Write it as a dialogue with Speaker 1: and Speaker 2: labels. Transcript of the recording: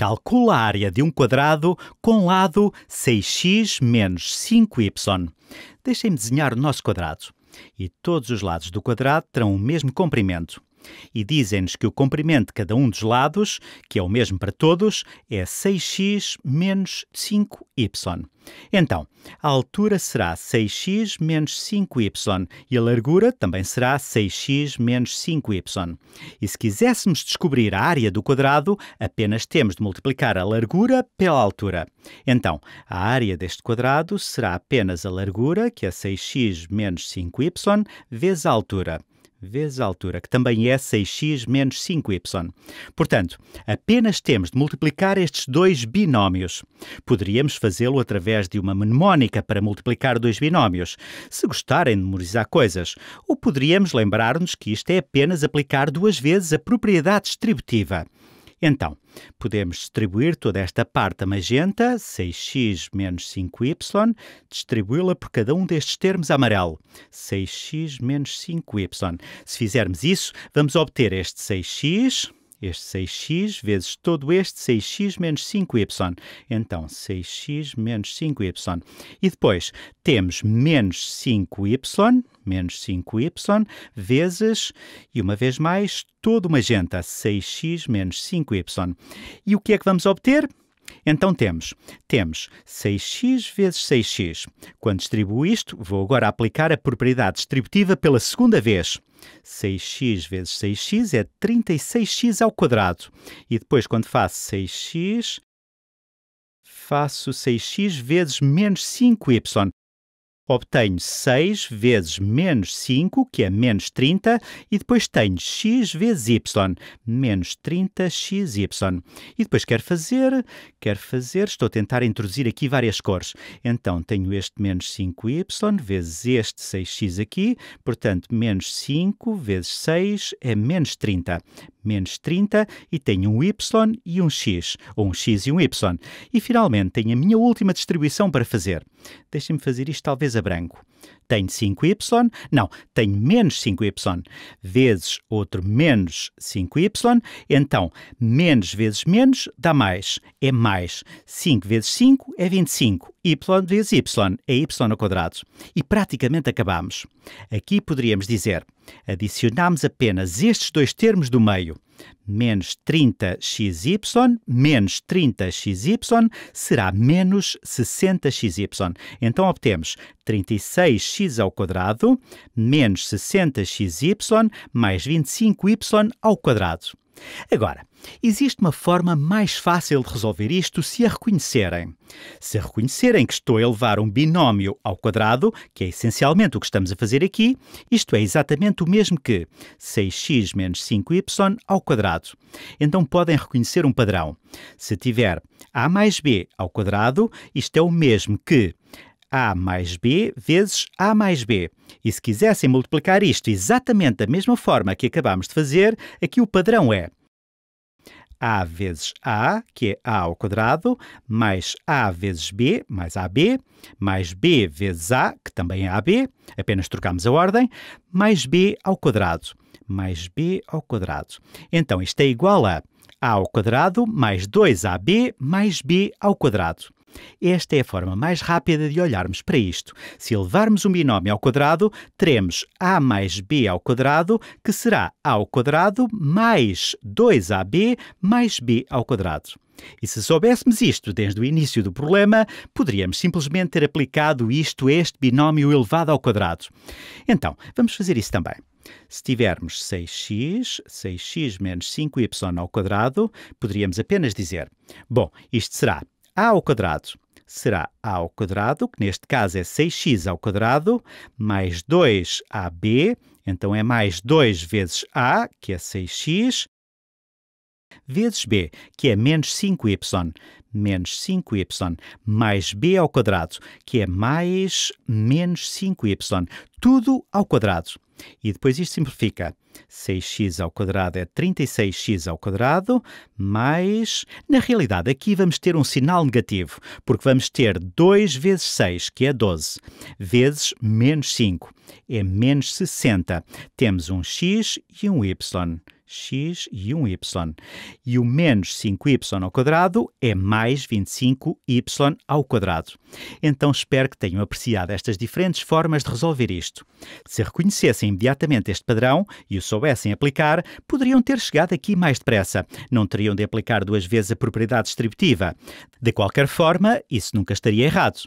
Speaker 1: Calcula a área de um quadrado com lado 6x menos 5y. Deixem-me desenhar o nosso quadrado. E todos os lados do quadrado terão o mesmo comprimento. E dizem-nos que o comprimento de cada um dos lados, que é o mesmo para todos, é 6x menos 5y. Então, a altura será 6x menos 5y e a largura também será 6x menos 5y. E se quiséssemos descobrir a área do quadrado, apenas temos de multiplicar a largura pela altura. Então, a área deste quadrado será apenas a largura, que é 6x menos 5y, vezes a altura vezes a altura, que também é 6x menos 5y. Portanto, apenas temos de multiplicar estes dois binómios. Poderíamos fazê-lo através de uma mnemónica para multiplicar dois binómios, se gostarem de memorizar coisas, ou poderíamos lembrar-nos que isto é apenas aplicar duas vezes a propriedade distributiva. Então, podemos distribuir toda esta parte magenta, 6x menos 5y, distribuí-la por cada um destes termos amarelo, 6x menos 5y. Se fizermos isso, vamos obter este 6x este 6x vezes todo este 6x menos 5y. Então, 6x menos 5y. E depois temos menos 5y, menos 5y, vezes, e uma vez mais, todo uma janta, 6x menos 5y. E o que é que vamos obter? Então temos, temos 6x vezes 6x. Quando distribuo isto, vou agora aplicar a propriedade distributiva pela segunda vez. 6x vezes 6x é 36x ao quadrado. E depois, quando faço 6x, faço 6x vezes menos 5y obtenho 6 vezes menos 5, que é menos 30, e depois tenho x vezes y, menos 30xy. E depois quero fazer, quero fazer, estou a tentar introduzir aqui várias cores. Então tenho este menos 5y vezes este 6x aqui, portanto menos 5 vezes 6 é menos 30 menos 30 e tenho um y e um x, ou um x e um y. E finalmente tenho a minha última distribuição para fazer. Deixem-me fazer isto talvez a branco. Tenho 5y, não, tenho menos 5y vezes outro menos 5y, então menos vezes menos dá mais, é mais. 5 vezes 5 é 25, y vezes y é y ao quadrado. E praticamente acabamos. Aqui poderíamos dizer, adicionamos apenas estes dois termos do meio, menos 30xy menos 30xy será menos 60xy. Então obtemos 36x ao quadrado menos 60xy mais 25y ao quadrado. Agora, Existe uma forma mais fácil de resolver isto se a reconhecerem. Se a reconhecerem que estou a elevar um binómio ao quadrado, que é essencialmente o que estamos a fazer aqui, isto é exatamente o mesmo que 6x menos 5y ao quadrado. Então podem reconhecer um padrão. Se tiver a mais b ao quadrado, isto é o mesmo que a mais B vezes A mais B. E se quisessem multiplicar isto exatamente da mesma forma que acabamos de fazer, aqui o padrão é a vezes a, que é a ao quadrado, mais a vezes b, mais ab, mais b vezes a, que também é ab, apenas trocamos a ordem, mais b ao quadrado, mais b ao quadrado. Então isto é igual a a ao quadrado mais 2ab mais b ao quadrado. Esta é a forma mais rápida de olharmos para isto. Se elevarmos um binómio ao quadrado, teremos a mais b ao quadrado, que será a ao quadrado mais 2ab mais b ao quadrado. E se soubéssemos isto desde o início do problema, poderíamos simplesmente ter aplicado isto a este binómio elevado ao quadrado. Então, vamos fazer isso também. Se tivermos 6x, 6x menos 5y ao quadrado, poderíamos apenas dizer, bom, isto será a ao quadrado será a ao quadrado, que neste caso é 6x ao quadrado, mais 2ab, então é mais 2 vezes a, que é 6x, vezes b, que é menos 5y, menos 5y, mais b ao quadrado, que é mais menos 5y, tudo ao quadrado. E depois isto simplifica. 6x ao quadrado é 36x ao quadrado, mais... Na realidade, aqui vamos ter um sinal negativo, porque vamos ter 2 vezes 6, que é 12, vezes menos 5, é menos 60. Temos um x e um y x e 1y. E o menos 5y ao quadrado é mais 25y ao quadrado. Então espero que tenham apreciado estas diferentes formas de resolver isto. Se reconhecessem imediatamente este padrão e o soubessem aplicar, poderiam ter chegado aqui mais depressa. Não teriam de aplicar duas vezes a propriedade distributiva. De qualquer forma, isso nunca estaria errado.